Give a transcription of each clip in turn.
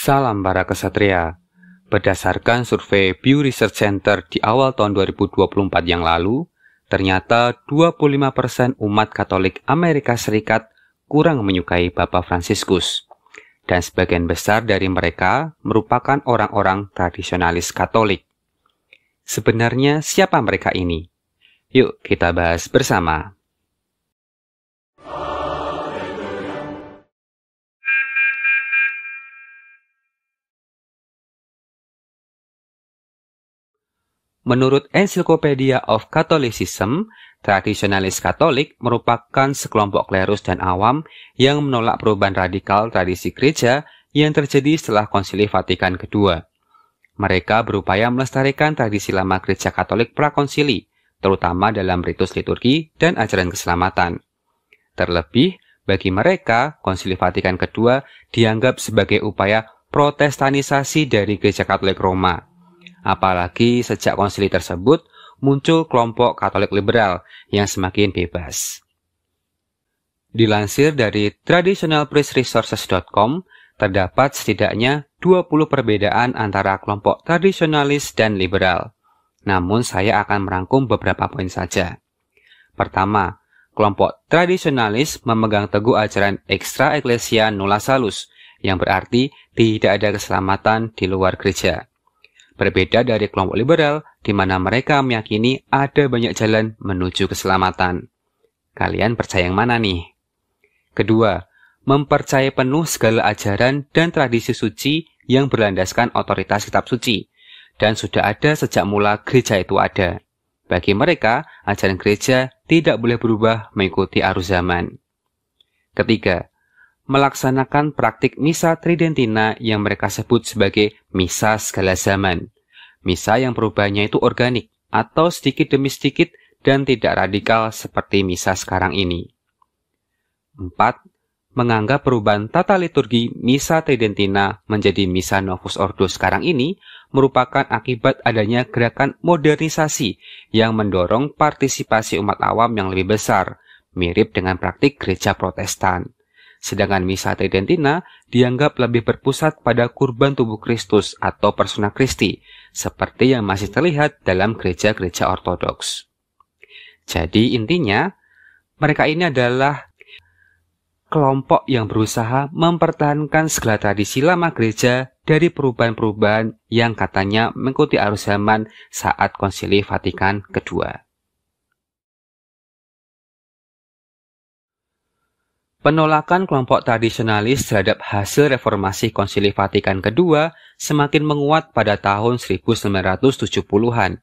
Salam para kesatria. Berdasarkan survei Pew Research Center di awal tahun 2024 yang lalu, ternyata 25% umat Katolik Amerika Serikat kurang menyukai Bapak Fransiskus. Dan sebagian besar dari mereka merupakan orang-orang tradisionalis Katolik. Sebenarnya siapa mereka ini? Yuk kita bahas bersama. Menurut Encyclopedia of Catholicism, tradisionalis Katolik merupakan sekelompok klerus dan awam yang menolak perubahan radikal tradisi gereja yang terjadi setelah konsili Vatikan II. Mereka berupaya melestarikan tradisi lama gereja Katolik prakonsili, terutama dalam ritus liturgi dan ajaran keselamatan. Terlebih, bagi mereka, konsili Vatikan II dianggap sebagai upaya protestanisasi dari gereja Katolik Roma – Apalagi sejak konsili tersebut muncul kelompok Katolik liberal yang semakin bebas. Dilansir dari traditionalpressresources.com, terdapat setidaknya 20 perbedaan antara kelompok tradisionalis dan liberal. Namun saya akan merangkum beberapa poin saja. Pertama, kelompok tradisionalis memegang teguh ajaran ekstra eklesia nulla yang berarti tidak ada keselamatan di luar gereja berbeda dari kelompok liberal di mana mereka meyakini ada banyak jalan menuju keselamatan. Kalian percaya yang mana nih? Kedua, mempercayai penuh segala ajaran dan tradisi suci yang berlandaskan otoritas kitab suci dan sudah ada sejak mula gereja itu ada. Bagi mereka, ajaran gereja tidak boleh berubah mengikuti arus zaman. Ketiga, melaksanakan praktik Misa Tridentina yang mereka sebut sebagai Misa segala zaman. Misa yang perubahannya itu organik atau sedikit demi sedikit dan tidak radikal seperti Misa sekarang ini. 4. Menganggap perubahan tata liturgi Misa Tridentina menjadi Misa Novus Ordo sekarang ini merupakan akibat adanya gerakan modernisasi yang mendorong partisipasi umat awam yang lebih besar, mirip dengan praktik gereja protestan. Sedangkan misa tridentina dianggap lebih berpusat pada kurban tubuh Kristus atau persona Kristi, seperti yang masih terlihat dalam gereja-gereja ortodoks. Jadi intinya, mereka ini adalah kelompok yang berusaha mempertahankan segala tradisi lama gereja dari perubahan-perubahan yang katanya mengikuti arus zaman saat konsili Vatikan II. Penolakan kelompok tradisionalis terhadap hasil reformasi Konsili Vatikan II semakin menguat pada tahun 1970-an.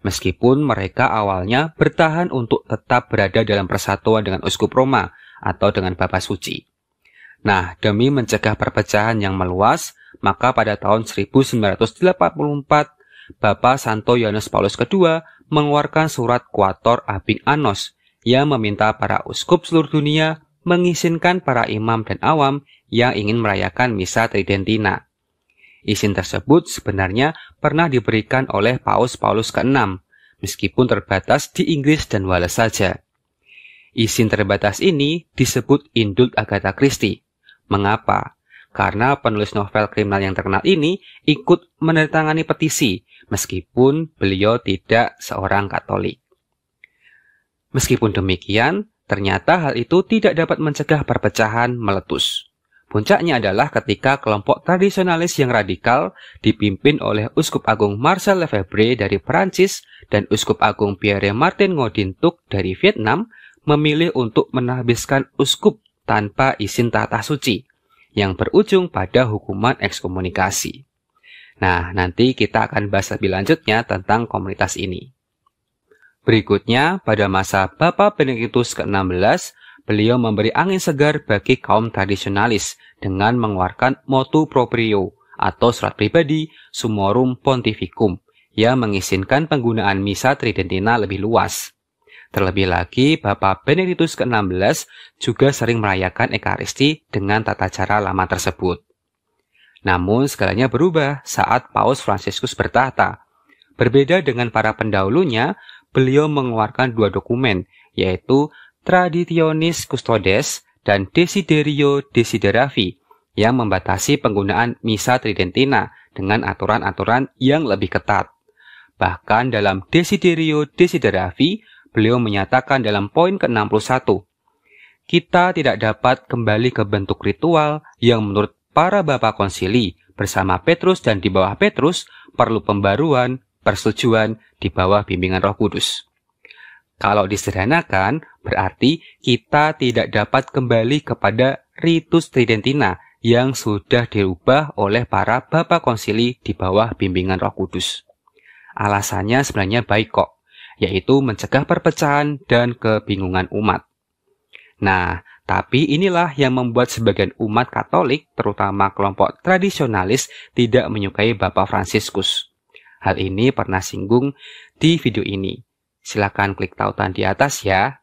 Meskipun mereka awalnya bertahan untuk tetap berada dalam persatuan dengan Uskup Roma atau dengan Bapa Suci. Nah, demi mencegah perpecahan yang meluas, maka pada tahun 1984, Bapa Santo Yohanes Paulus II mengeluarkan surat Quator Abing Anos yang meminta para uskup seluruh dunia mengizinkan para imam dan awam yang ingin merayakan Misa Tridentina. Izin tersebut sebenarnya pernah diberikan oleh Paus Paulus ke-6, meskipun terbatas di Inggris dan Wales saja. Izin terbatas ini disebut indult Agatha Christie. Mengapa? Karena penulis novel kriminal yang terkenal ini ikut menandatangani petisi, meskipun beliau tidak seorang Katolik. Meskipun demikian, Ternyata hal itu tidak dapat mencegah perpecahan meletus. Puncaknya adalah ketika kelompok tradisionalis yang radikal dipimpin oleh Uskup Agung Marcel Lefebvre dari Perancis dan Uskup Agung Pierre Martin Ngodintuk dari Vietnam memilih untuk menahbiskan uskup tanpa izin tata suci yang berujung pada hukuman ekskomunikasi. Nah, nanti kita akan bahas lebih lanjutnya tentang komunitas ini. Berikutnya, pada masa Papa Benediktus ke-16, beliau memberi angin segar bagi kaum tradisionalis dengan mengeluarkan motu proprio atau surat pribadi Sumorum Pontificum yang mengizinkan penggunaan misa tridentina lebih luas. Terlebih lagi, Bapak Benediktus ke-16 juga sering merayakan Ekaristi dengan tata cara lama tersebut. Namun segalanya berubah saat Paus Fransiskus bertahta. Berbeda dengan para pendahulunya, beliau mengeluarkan dua dokumen, yaitu Traditionis Custodes dan Desiderio Desideravi, yang membatasi penggunaan Misa Tridentina dengan aturan-aturan yang lebih ketat. Bahkan dalam Desiderio Desideravi, beliau menyatakan dalam poin ke-61, kita tidak dapat kembali ke bentuk ritual yang menurut para bapak konsili bersama Petrus dan di bawah Petrus perlu pembaruan persetujuan di bawah bimbingan Roh Kudus. Kalau disederhanakan, berarti kita tidak dapat kembali kepada ritus Tridentina yang sudah dirubah oleh para bapak konsili di bawah bimbingan Roh Kudus. Alasannya sebenarnya baik kok, yaitu mencegah perpecahan dan kebingungan umat. Nah, tapi inilah yang membuat sebagian umat Katolik, terutama kelompok tradisionalis, tidak menyukai Bapak Fransiskus. Hal ini pernah singgung di video ini. Silakan klik tautan di atas ya.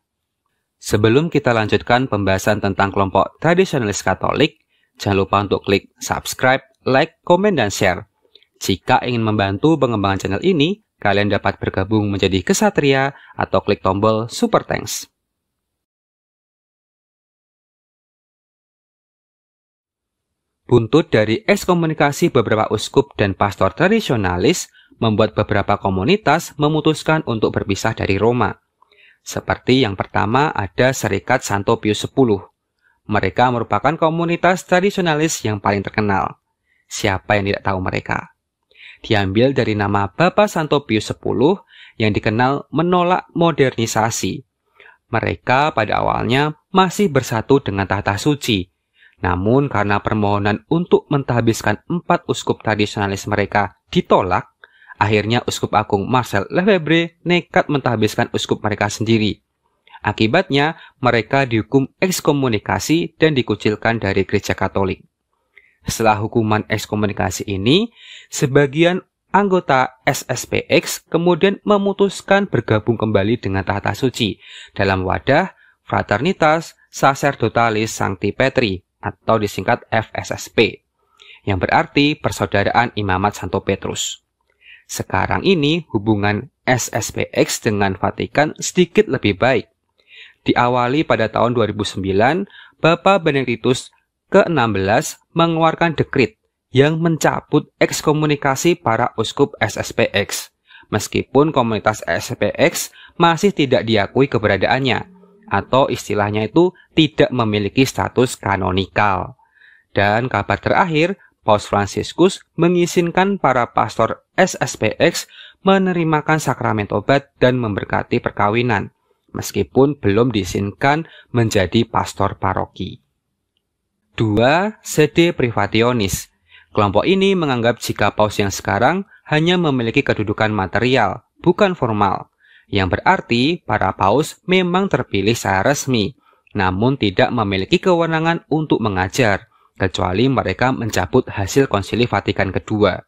Sebelum kita lanjutkan pembahasan tentang kelompok tradisionalis Katolik, jangan lupa untuk klik subscribe, like, komen, dan share. Jika ingin membantu pengembangan channel ini, kalian dapat bergabung menjadi kesatria atau klik tombol super thanks. Buntut dari ekskomunikasi beberapa uskup dan pastor tradisionalis membuat beberapa komunitas memutuskan untuk berpisah dari Roma. Seperti yang pertama ada Serikat Santo Pius X. Mereka merupakan komunitas tradisionalis yang paling terkenal. Siapa yang tidak tahu mereka? Diambil dari nama Bapak Santo Pius X yang dikenal menolak modernisasi. Mereka pada awalnya masih bersatu dengan tahta suci, namun karena permohonan untuk mentahbiskan empat uskup tradisionalis mereka ditolak, akhirnya Uskup Agung Marcel Lefebvre nekat mentahbiskan uskup mereka sendiri. Akibatnya, mereka dihukum ekskomunikasi dan dikucilkan dari gereja Katolik. Setelah hukuman ekskomunikasi ini, sebagian anggota SSPX kemudian memutuskan bergabung kembali dengan tahta suci dalam wadah fraternitas sacerdotalis Sancti Petri atau disingkat FSSP, yang berarti Persaudaraan Imamat Santo Petrus. Sekarang ini hubungan SSPX dengan Vatikan sedikit lebih baik. Diawali pada tahun 2009, Bapak Benediktus ke-16 mengeluarkan dekrit yang mencabut ekskomunikasi para uskup SSPX, meskipun komunitas SSPX masih tidak diakui keberadaannya atau istilahnya itu tidak memiliki status kanonikal. Dan kabar terakhir, Paus Franciscus mengizinkan para pastor SSPX menerimakan sakramen obat dan memberkati perkawinan, meskipun belum diizinkan menjadi pastor paroki. 2. Sede Privationis Kelompok ini menganggap jika paus yang sekarang hanya memiliki kedudukan material, bukan formal, yang berarti para paus memang terpilih secara resmi, namun tidak memiliki kewenangan untuk mengajar, kecuali mereka mencabut hasil konsili Vatikan II.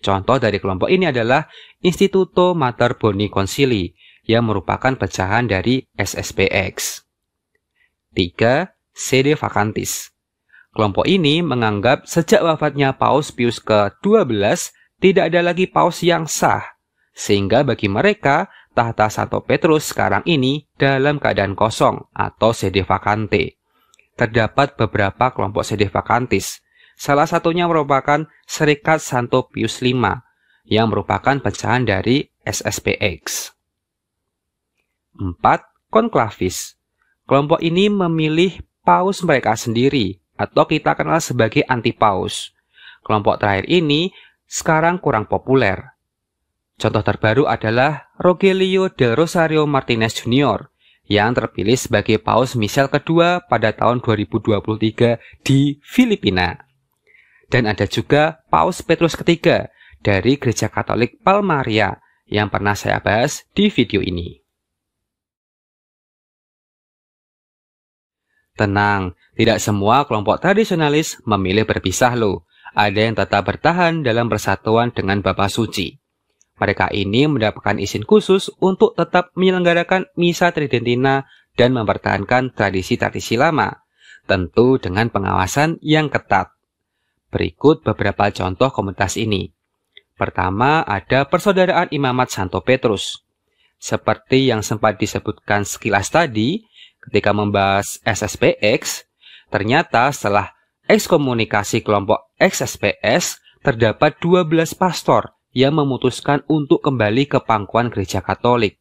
Contoh dari kelompok ini adalah Instituto Mater Boni Concili, yang merupakan pecahan dari SSPX. 3. Sede Vacantis Kelompok ini menganggap sejak wafatnya Paus Pius ke-12 tidak ada lagi paus yang sah, sehingga bagi mereka tahta Santo Petrus sekarang ini dalam keadaan kosong atau sede vacante. Terdapat beberapa kelompok sede vacantis. Salah satunya merupakan Serikat Santo Pius V yang merupakan pecahan dari SSPX. 4. Konklavis Kelompok ini memilih paus mereka sendiri atau kita kenal sebagai anti paus. Kelompok terakhir ini sekarang kurang populer Contoh terbaru adalah Rogelio del Rosario Martinez Jr. yang terpilih sebagai Paus Michel kedua pada tahun 2023 di Filipina. Dan ada juga Paus Petrus ketiga dari Gereja Katolik Palmaria yang pernah saya bahas di video ini. Tenang, tidak semua kelompok tradisionalis memilih berpisah loh. Ada yang tetap bertahan dalam persatuan dengan Bapak Suci. Mereka ini mendapatkan izin khusus untuk tetap menyelenggarakan misa Tridentina dan mempertahankan tradisi-tradisi lama, tentu dengan pengawasan yang ketat. Berikut beberapa contoh komunitas ini. Pertama, ada Persaudaraan Imamat Santo Petrus. Seperti yang sempat disebutkan sekilas tadi, ketika membahas SSPX, ternyata setelah ekskomunikasi kelompok XSPS, terdapat 12 pastor ia memutuskan untuk kembali ke pangkuan gereja Katolik.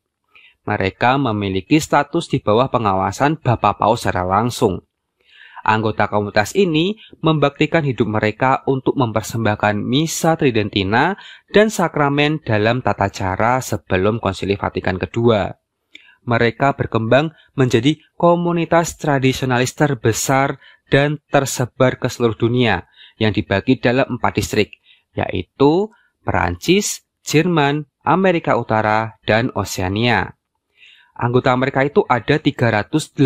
Mereka memiliki status di bawah pengawasan Bapak Paus secara langsung. Anggota komunitas ini membaktikan hidup mereka untuk mempersembahkan misa tridentina dan sakramen dalam tata cara sebelum konsili Vatikan II. Mereka berkembang menjadi komunitas tradisionalis terbesar dan tersebar ke seluruh dunia yang dibagi dalam empat distrik, yaitu Perancis, Jerman, Amerika Utara, dan Oseania. Anggota mereka itu ada 386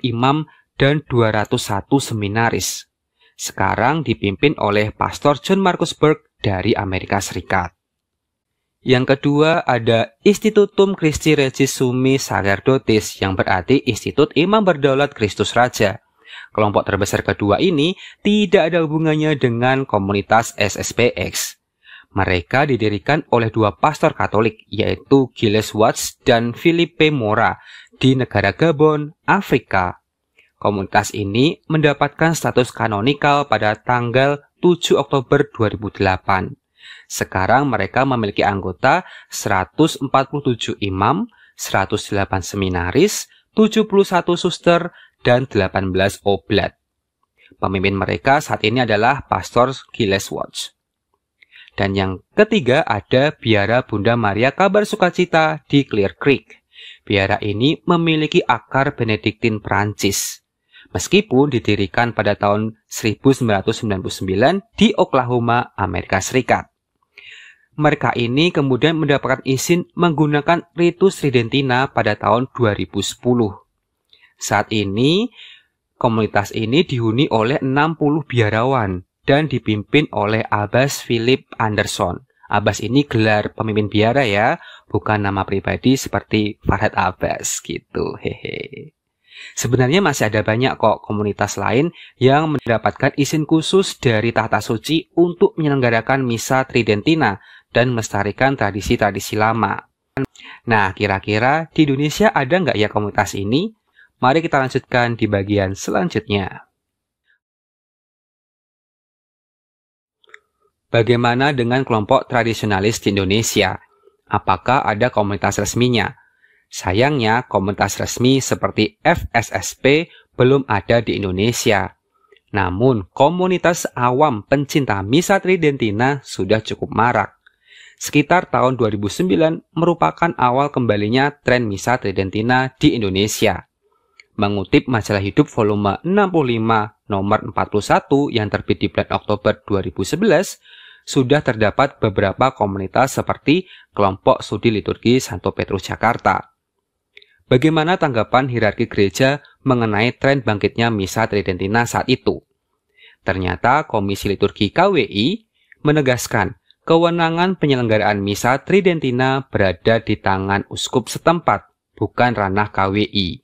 imam dan 201 seminaris. Sekarang dipimpin oleh Pastor John Marcus Burke dari Amerika Serikat. Yang kedua ada Institutum Christi Regis Sumi Sacerdotis yang berarti Institut Imam Berdaulat Kristus Raja. Kelompok terbesar kedua ini tidak ada hubungannya dengan komunitas SSPX. Mereka didirikan oleh dua pastor Katolik, yaitu Gilles Watts dan Philippe Mora, di negara Gabon, Afrika. Komunitas ini mendapatkan status kanonikal pada tanggal 7 Oktober 2008. Sekarang mereka memiliki anggota 147 imam, 108 seminaris, 71 suster, dan 18 oblat. Pemimpin mereka saat ini adalah Pastor Gilles Watts. Dan yang ketiga ada Biara Bunda Maria Kabar Sukacita di Clear Creek. Biara ini memiliki akar Benediktin Prancis. Meskipun didirikan pada tahun 1999 di Oklahoma, Amerika Serikat. Mereka ini kemudian mendapatkan izin menggunakan ritus Tridentina pada tahun 2010. Saat ini, komunitas ini dihuni oleh 60 biarawan dan dipimpin oleh Abbas Philip Anderson. Abbas ini gelar pemimpin biara ya, bukan nama pribadi seperti Farhad Abbas gitu. Hehe. Sebenarnya masih ada banyak kok komunitas lain yang mendapatkan izin khusus dari tahta suci untuk menyelenggarakan misa Tridentina dan melestarikan tradisi-tradisi lama. Nah, kira-kira di Indonesia ada nggak ya komunitas ini? Mari kita lanjutkan di bagian selanjutnya. Bagaimana dengan kelompok tradisionalis di Indonesia? Apakah ada komunitas resminya? Sayangnya, komunitas resmi seperti FSSP belum ada di Indonesia. Namun, komunitas awam pencinta Misa Tridentina sudah cukup marak. Sekitar tahun 2009 merupakan awal kembalinya tren Misa Tridentina di Indonesia. Mengutip majalah hidup volume 65 nomor 41 yang terbit di bulan Oktober 2011, sudah terdapat beberapa komunitas seperti kelompok studi liturgi Santo Petrus Jakarta. Bagaimana tanggapan hierarki gereja mengenai tren bangkitnya Misa Tridentina saat itu? Ternyata Komisi Liturgi KWI menegaskan kewenangan penyelenggaraan Misa Tridentina berada di tangan uskup setempat, bukan ranah KWI.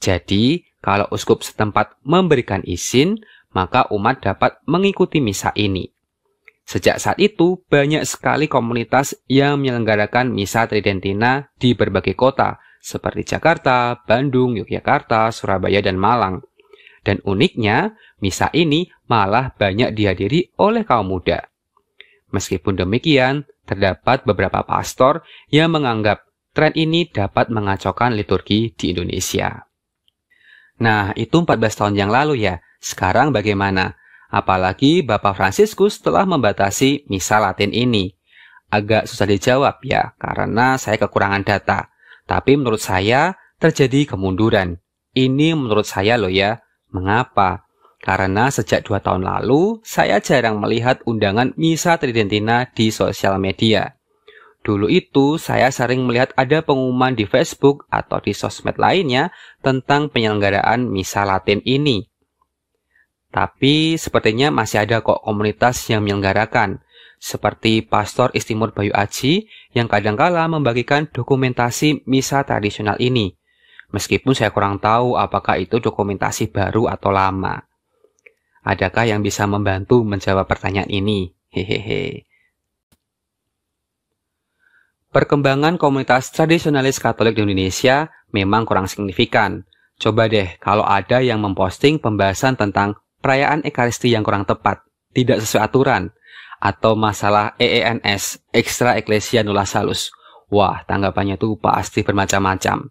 Jadi, kalau uskup setempat memberikan izin, maka umat dapat mengikuti misa ini. Sejak saat itu, banyak sekali komunitas yang menyelenggarakan Misa Tridentina di berbagai kota, seperti Jakarta, Bandung, Yogyakarta, Surabaya, dan Malang. Dan uniknya, misa ini malah banyak dihadiri oleh kaum muda. Meskipun demikian, terdapat beberapa pastor yang menganggap tren ini dapat mengacaukan liturgi di Indonesia. Nah, itu 14 tahun yang lalu ya. Sekarang bagaimana? Apalagi Bapak Fransiskus telah membatasi misa Latin ini. Agak susah dijawab ya, karena saya kekurangan data. Tapi menurut saya terjadi kemunduran. Ini menurut saya loh ya. Mengapa? Karena sejak dua tahun lalu, saya jarang melihat undangan Misa Tridentina di sosial media. Dulu itu saya sering melihat ada pengumuman di Facebook atau di sosmed lainnya tentang penyelenggaraan misa Latin ini. Tapi sepertinya masih ada kok komunitas yang menyelenggarakan, seperti Pastor Istimur Bayu Aji yang kadang-kala membagikan dokumentasi misa tradisional ini. Meskipun saya kurang tahu apakah itu dokumentasi baru atau lama. Adakah yang bisa membantu menjawab pertanyaan ini? Hehehe. Perkembangan komunitas tradisionalis Katolik di Indonesia memang kurang signifikan. Coba deh kalau ada yang memposting pembahasan tentang Perayaan Ekaristi yang kurang tepat, tidak sesuai aturan, atau masalah EENS, Extra Ecclesia Nulla Salus. Wah, tanggapannya tuh pasti bermacam-macam.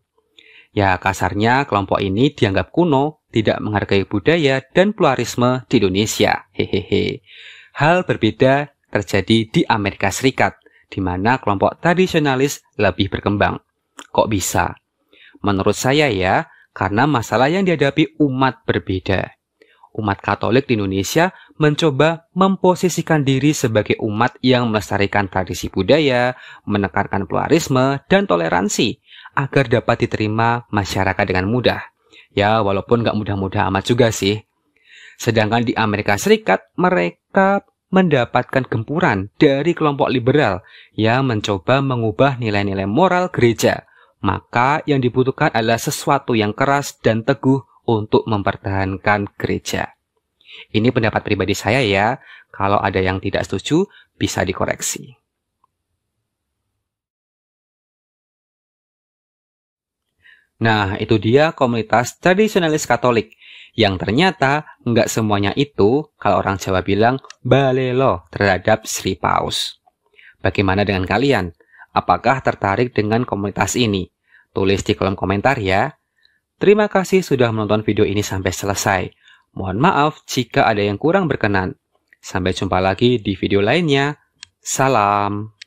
Ya, kasarnya kelompok ini dianggap kuno, tidak menghargai budaya dan pluralisme di Indonesia. Hehehe. Hal berbeda terjadi di Amerika Serikat, di mana kelompok tradisionalis lebih berkembang. Kok bisa? Menurut saya ya, karena masalah yang dihadapi umat berbeda umat Katolik di Indonesia mencoba memposisikan diri sebagai umat yang melestarikan tradisi budaya, menekankan pluralisme dan toleransi agar dapat diterima masyarakat dengan mudah. Ya, walaupun nggak mudah-mudah amat juga sih. Sedangkan di Amerika Serikat, mereka mendapatkan gempuran dari kelompok liberal yang mencoba mengubah nilai-nilai moral gereja. Maka yang dibutuhkan adalah sesuatu yang keras dan teguh untuk mempertahankan gereja. Ini pendapat pribadi saya ya. Kalau ada yang tidak setuju, bisa dikoreksi. Nah, itu dia komunitas tradisionalis Katolik yang ternyata nggak semuanya itu kalau orang Jawa bilang balelo terhadap Sri Paus. Bagaimana dengan kalian? Apakah tertarik dengan komunitas ini? Tulis di kolom komentar ya. Terima kasih sudah menonton video ini sampai selesai. Mohon maaf jika ada yang kurang berkenan. Sampai jumpa lagi di video lainnya. Salam.